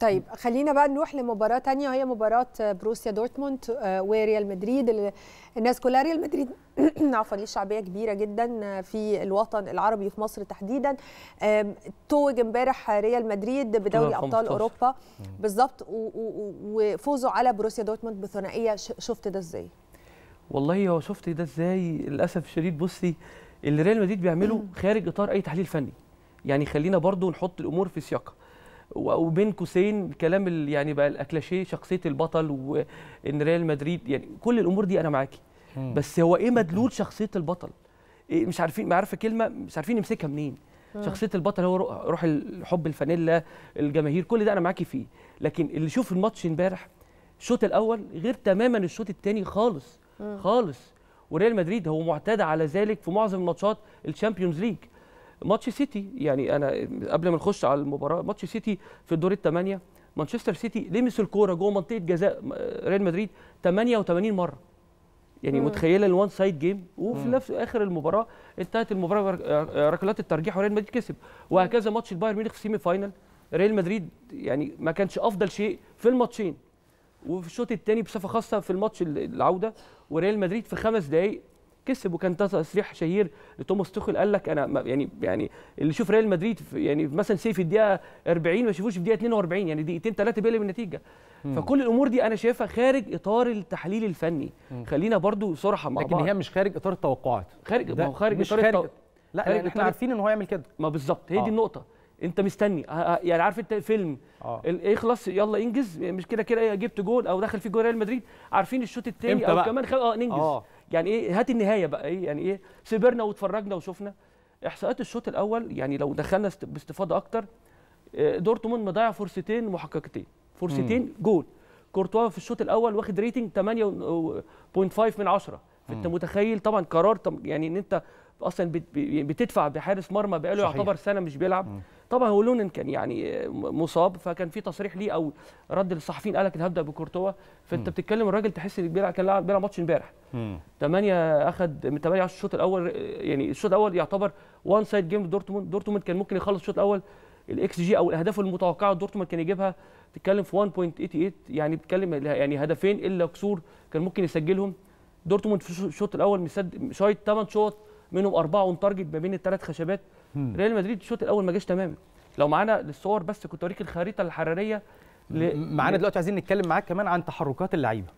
طيب خلينا بقى نروح لمباراه تانية وهي مباراه بروسيا دورتموند آه، وريال مدريد الناس كلها ريال مدريد عفوا ليه شعبيه كبيره جدا آه، في الوطن العربي في مصر تحديدا توج امبارح ريال مدريد بدوري ابطال اوروبا بالظبط وفوزوا على بروسيا دورتموند بثنائيه شفت ده ازاي؟ والله هو شفت ده ازاي للاسف الشديد بصي اللي ريال مدريد بيعمله خارج اطار اي تحليل فني يعني خلينا برضو نحط الامور في سياقها وبين قوسين الكلام اللي يعني بقى الاكلاشيه شخصيه البطل وان ريال مدريد يعني كل الامور دي انا معاكي بس هو ايه مدلول شخصيه البطل إيه مش عارفين ما عارفه كلمه مش عارفين نمسكها منين آه. شخصيه البطل هو روح الحب الفانيلا الجماهير كل ده انا معاكي فيه لكن اللي شوف الماتش امبارح الشوط الاول غير تماما الشوط الثاني خالص آه. خالص وريال مدريد هو معتاد على ذلك في معظم الماتشات الشامبيونز ليج ماتش سيتي يعني انا قبل ما نخش على المباراه ماتش سيتي في الدور الثمانيه مانشستر سيتي لمس الكوره جوه منطقه جزاء ريال مدريد 88 مره يعني مم. متخيله الوان سايد جيم وفي نفس اخر المباراه انتهت المباراه آه، آه، ركلات الترجيح وريال مدريد كسب وهكذا ماتش البايرن ميونخ في سيمي فاينل ريال مدريد يعني ما كانش افضل شيء في الماتشين وفي الشوط الثاني بصفه خاصه في الماتش العوده وريال مدريد في خمس دقائق كسب وكان تصريح شهير لتوماس توخيل قال لك انا يعني يعني اللي يشوف ريال مدريد يعني مثلا سيف في الدقيقه 40 ما يشوفوش في الدقيقه 42 يعني دقيقتين ثلاثه بيقلب النتيجه فكل الامور دي انا شايفها خارج اطار التحليل الفني مم. خلينا برضو صراحه مع لكن بعض لكن هي مش خارج اطار التوقعات خارج ما هو خارج مش اطار خارج التو... لا خارج يعني احنا عارفين ان هو يعمل كده ما بالظبط هي آه. دي النقطه انت مستني آه، آه، يعني عارف انت فيلم آه. يخلص إيه يلا انجز مش كده كده جبت جول او دخل في جول ريال مدريد عارفين الشوط الثاني او بقى. كمان خل... اه ننجز آه. يعني ايه هات النهايه بقى ايه يعني ايه سبرنا واتفرجنا وشفنا احصائيات الشوط الاول يعني لو دخلنا باستفاضه اكتر آه، دورتموند مضيع فرصتين محققتين فرصتين جول كورتوا في الشوط الاول واخد ريتنج 8.5 من 10 فانت متخيل طبعا قرار يعني ان انت اصلا بتدفع بحارس مرمى بقاله يعتبر سنه مش بيلعب مم. طبعا هو لونن كان يعني مصاب فكان في تصريح ليه او رد للصحفيين قال لك هبدا بكورتوا فانت م. بتتكلم الراجل تحس ان بيلعب كان بيلعب بيلعب ماتش امبارح 8 اخد من 8 10 الشوط الاول يعني الشوط الاول يعتبر وان سايد جيم لدورتموند دورتموند كان ممكن يخلص الشوط الاول الاكس جي او الاهداف المتوقعه دورتموند كان يجيبها تتكلم في 1.88 يعني بتتكلم يعني هدفين الا كسور كان ممكن يسجلهم دورتموند في الشوط الاول مسد شايط 8 شوط منهم اربعه اون تارجت ما بين الثلاث خشبات ريال مدريد الشوط الاول ما جاش تمام لو معانا الصور بس كنت اوريك الخريطه الحراريه ل... معانا دلوقتي عايزين نتكلم معاك كمان عن تحركات اللعيبه